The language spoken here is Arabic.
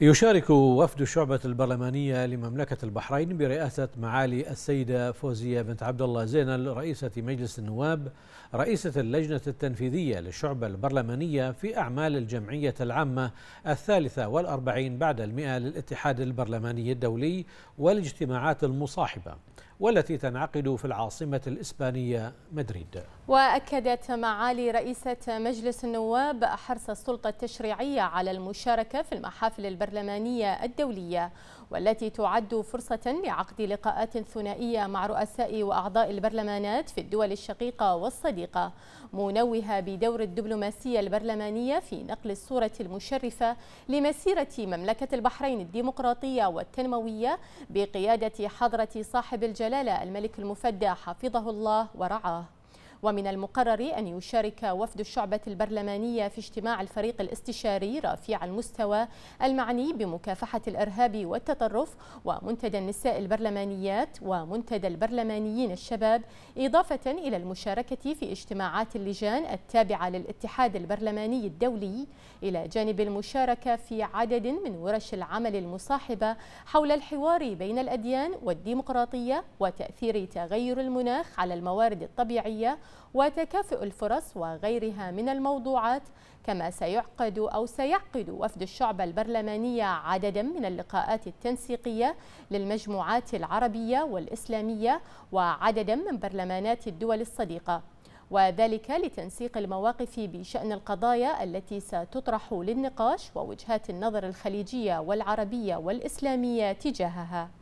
يشارك وفد الشعبة البرلمانية لمملكة البحرين برئاسة معالي السيدة فوزية بنت عبد الله زينل رئيسة مجلس النواب رئيسة اللجنة التنفيذية للشعبة البرلمانية في أعمال الجمعية العامة الثالثة والأربعين بعد المئة للاتحاد البرلماني الدولي والاجتماعات المصاحبة والتي تنعقد في العاصمة الإسبانية مدريد وأكدت معالي رئيسة مجلس النواب حرص السلطة التشريعية على المشاركة في المحافل البرلمانية الدولية والتي تعد فرصة لعقد لقاءات ثنائية مع رؤساء وأعضاء البرلمانات في الدول الشقيقة والصديقة منوهة بدور الدبلوماسية البرلمانية في نقل الصورة المشرفة لمسيرة مملكة البحرين الديمقراطية والتنموية بقيادة حضرة صاحب الج. جلالة الملك المفدى حفظه الله ورعاه ومن المقرر أن يشارك وفد الشعبة البرلمانية في اجتماع الفريق الاستشاري رفيع المستوى المعني بمكافحة الإرهاب والتطرف ومنتدى النساء البرلمانيات ومنتدى البرلمانيين الشباب إضافة إلى المشاركة في اجتماعات اللجان التابعة للاتحاد البرلماني الدولي إلى جانب المشاركة في عدد من ورش العمل المصاحبة حول الحوار بين الأديان والديمقراطية وتأثير تغير المناخ على الموارد الطبيعية وتكافؤ الفرص وغيرها من الموضوعات كما سيعقد أو سيعقد وفد الشعب البرلمانية عددا من اللقاءات التنسيقية للمجموعات العربية والإسلامية وعددا من برلمانات الدول الصديقة وذلك لتنسيق المواقف بشأن القضايا التي ستطرح للنقاش ووجهات النظر الخليجية والعربية والإسلامية تجاهها